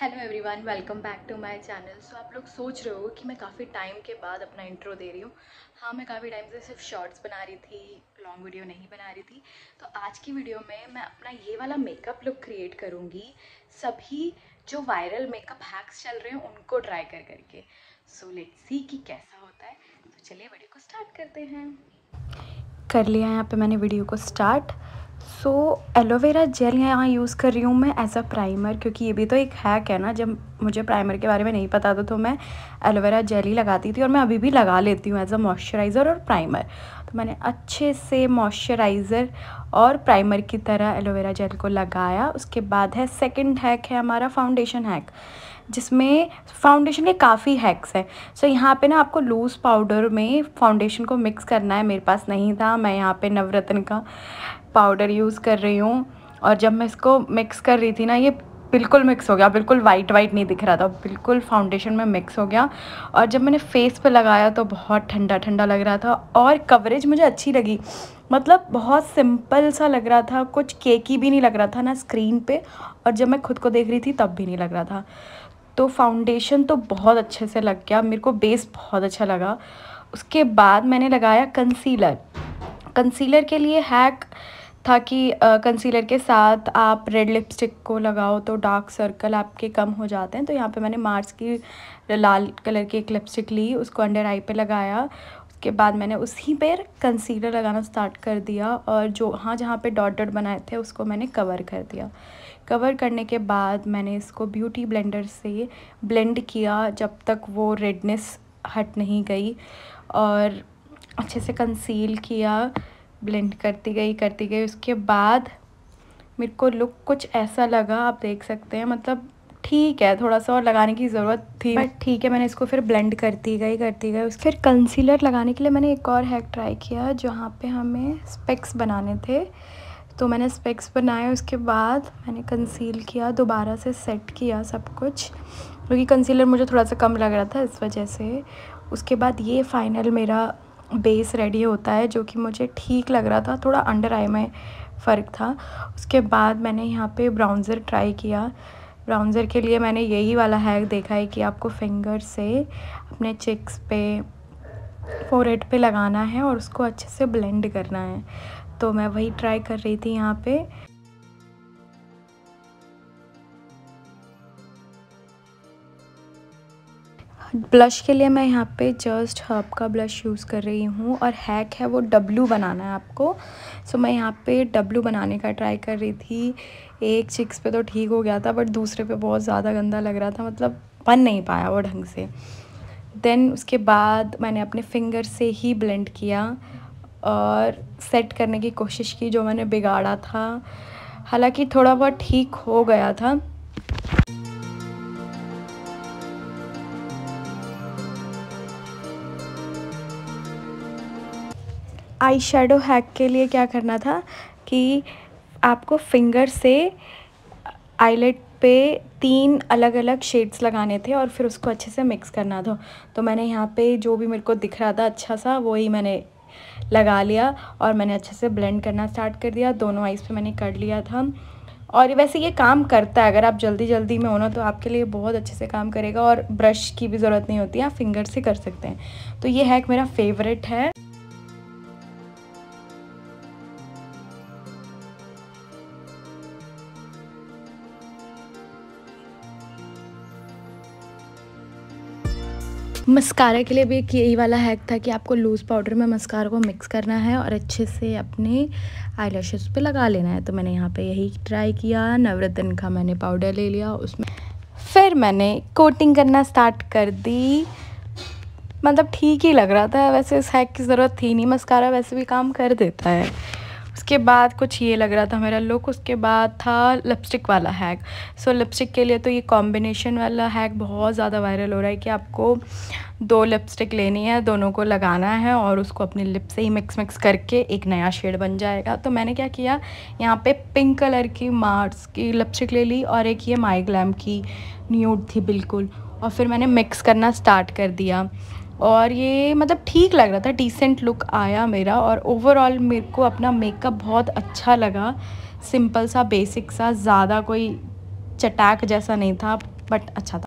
hello everyone welcome back to my channel so आप लोग सोच रहे हो कि मैं काफ़ी टाइम के बाद अपना इंट्रो दे रही हूँ हाँ मैं काफ़ी टाइम से सिर्फ शॉर्ट्स बना रही थी लॉन्ग वीडियो नहीं बना रही थी तो आज की वीडियो में मैं अपना ये वाला मेकअप लुक क्रिएट करूँगी सभी जो वायरल मेकअप हैक्स चल रहे हैं उनको ट्राई कर करके सो लेट्स सी कि कैसा होता है तो चलिए वीडियो को स्टार्ट करते हैं कर लिया यहाँ पर मैंने वीडियो को स्टार्ट सो एलोवेरा जेल यहाँ यूज़ कर रही हूँ मैं एज अ प्राइमर क्योंकि ये भी तो एक हैक है ना जब मुझे प्राइमर के बारे में नहीं पता था तो मैं एलोवेरा जेल ही लगाती थी और मैं अभी भी लगा लेती हूँ एज अ मॉइस्चराइज़र और प्राइमर तो मैंने अच्छे से मॉइस्चराइज़र और प्राइमर की तरह एलोवेरा जेल को लगाया उसके बाद है सेकेंड हैक है हमारा फाउंडेशन हैक जिसमें फाउंडेशन के काफ़ी हैक्स हैं सो so, यहाँ पे ना आपको लूज़ पाउडर में फाउंडेशन को मिक्स करना है मेरे पास नहीं था मैं यहाँ पे नवरत्न का पाउडर यूज़ कर रही हूँ और जब मैं इसको मिक्स कर रही थी ना ये बिल्कुल मिक्स हो गया बिल्कुल वाइट वाइट नहीं दिख रहा था बिल्कुल फाउंडेशन में मिक्स हो गया और जब मैंने फेस पे लगाया तो बहुत ठंडा ठंडा लग रहा था और कवरेज मुझे अच्छी लगी मतलब बहुत सिंपल सा लग रहा था कुछ केकी भी नहीं लग रहा था ना स्क्रीन पे और जब मैं खुद को देख रही थी तब भी नहीं लग रहा था तो फाउंडेशन तो बहुत अच्छे से लग गया मेरे को बेस बहुत अच्छा लगा उसके बाद मैंने लगाया कंसीलर कंसीलर के लिए हैक था कि कंसीलर के साथ आप रेड लिपस्टिक को लगाओ तो डार्क सर्कल आपके कम हो जाते हैं तो यहाँ पे मैंने मार्स की लाल कलर की एक लिपस्टिक ली उसको अंडर आई पे लगाया उसके बाद मैंने उसी पर कंसीलर लगाना स्टार्ट कर दिया और जो हाँ जहाँ पे डॉट डॉट बनाए थे उसको मैंने कवर कर दिया कवर करने के बाद मैंने इसको ब्यूटी ब्लेंडर से ब्लेंड किया जब तक वो रेडनेस हट नहीं गई और अच्छे से कंसील किया ब्लेंड करती गई करती गई उसके बाद मेरे को लुक कुछ ऐसा लगा आप देख सकते हैं मतलब ठीक है थोड़ा सा और लगाने की ज़रूरत थी बट ठीक है मैंने इसको फिर ब्लेंड करती गई करती गई उस फिर कंसीलर लगाने के लिए मैंने एक और हैक ट्राई किया जहाँ पे हमें स्पेक्स बनाने थे तो मैंने स्पेक्स बनाए उसके बाद मैंने कंसील किया दोबारा से सेट किया सब कुछ क्योंकि कंसीलर मुझे थोड़ा सा कम लग रहा था इस वजह से उसके बाद ये फाइनल मेरा बेस रेडी होता है जो कि मुझे ठीक लग रहा था थोड़ा अंडर आई में फ़र्क था उसके बाद मैंने यहाँ पे ब्राउन्ज़र ट्राई किया ब्राउन्ज़र के लिए मैंने यही वाला हैक देखा है कि आपको फिंगर से अपने चिक्स पे फोरहेड पे लगाना है और उसको अच्छे से ब्लेंड करना है तो मैं वही ट्राई कर रही थी यहाँ पर ब्लश के लिए मैं यहाँ पे जस्ट हर्ब का ब्लश यूज़ कर रही हूँ और हैक है वो डब्लू बनाना है आपको सो मैं यहाँ पे डब्लू बनाने का ट्राई कर रही थी एक चिक्स पे तो ठीक हो गया था बट दूसरे पे बहुत ज़्यादा गंदा लग रहा था मतलब बन नहीं पाया वो ढंग से देन उसके बाद मैंने अपने फिंगर से ही ब्लेंड किया और सेट करने की कोशिश की जो मैंने बिगाड़ा था हालाँकि थोड़ा बहुत ठीक हो गया था आई शेडो हैक के लिए क्या करना था कि आपको फिंगर से आईलेट पे तीन अलग अलग शेड्स लगाने थे और फिर उसको अच्छे से मिक्स करना था तो मैंने यहाँ पे जो भी मेरे को दिख रहा था अच्छा सा वही मैंने लगा लिया और मैंने अच्छे से ब्लेंड करना स्टार्ट कर दिया दोनों आइज़ पे मैंने कर लिया था और वैसे ये काम करता है अगर आप जल्दी जल्दी में हो ना तो आपके लिए बहुत अच्छे से काम करेगा और ब्रश की भी ज़रूरत नहीं होती आप फिंगर से कर सकते हैं तो ये हैक मेरा फेवरेट है मस्कारा के लिए भी एक यही वाला हैक था कि आपको लूज़ पाउडर में मस्कारा को मिक्स करना है और अच्छे से अपने आई लैशेज़ पर लगा लेना है तो मैंने यहाँ पे यही ट्राई किया नवरत्न का मैंने पाउडर ले लिया उसमें फिर मैंने कोटिंग करना स्टार्ट कर दी मतलब ठीक ही लग रहा था वैसे इस हैक की ज़रूरत थी नहीं मस्कारा वैसे भी काम कर देता है उसके बाद कुछ ये लग रहा था मेरा लुक उसके बाद था लिपस्टिक वाला हैक सो so, लिपस्टिक के लिए तो ये कॉम्बिनेशन वाला हैक बहुत ज़्यादा वायरल हो रहा है कि आपको दो लिपस्टिक लेनी है दोनों को लगाना है और उसको अपने लिप से ही मिक्स मिक्स करके एक नया शेड बन जाएगा तो मैंने क्या किया यहाँ पे पिंक कलर की मार्स की लिपस्टिक ले ली और एक ये माई ग्लैम की न्यूड थी बिल्कुल और फिर मैंने मिक्स करना स्टार्ट कर दिया और ये मतलब ठीक लग रहा था डिसेंट लुक आया मेरा और ओवरऑल मेरे को अपना मेकअप बहुत अच्छा लगा सिंपल सा बेसिक सा ज़्यादा कोई चटाक जैसा नहीं था बट अच्छा था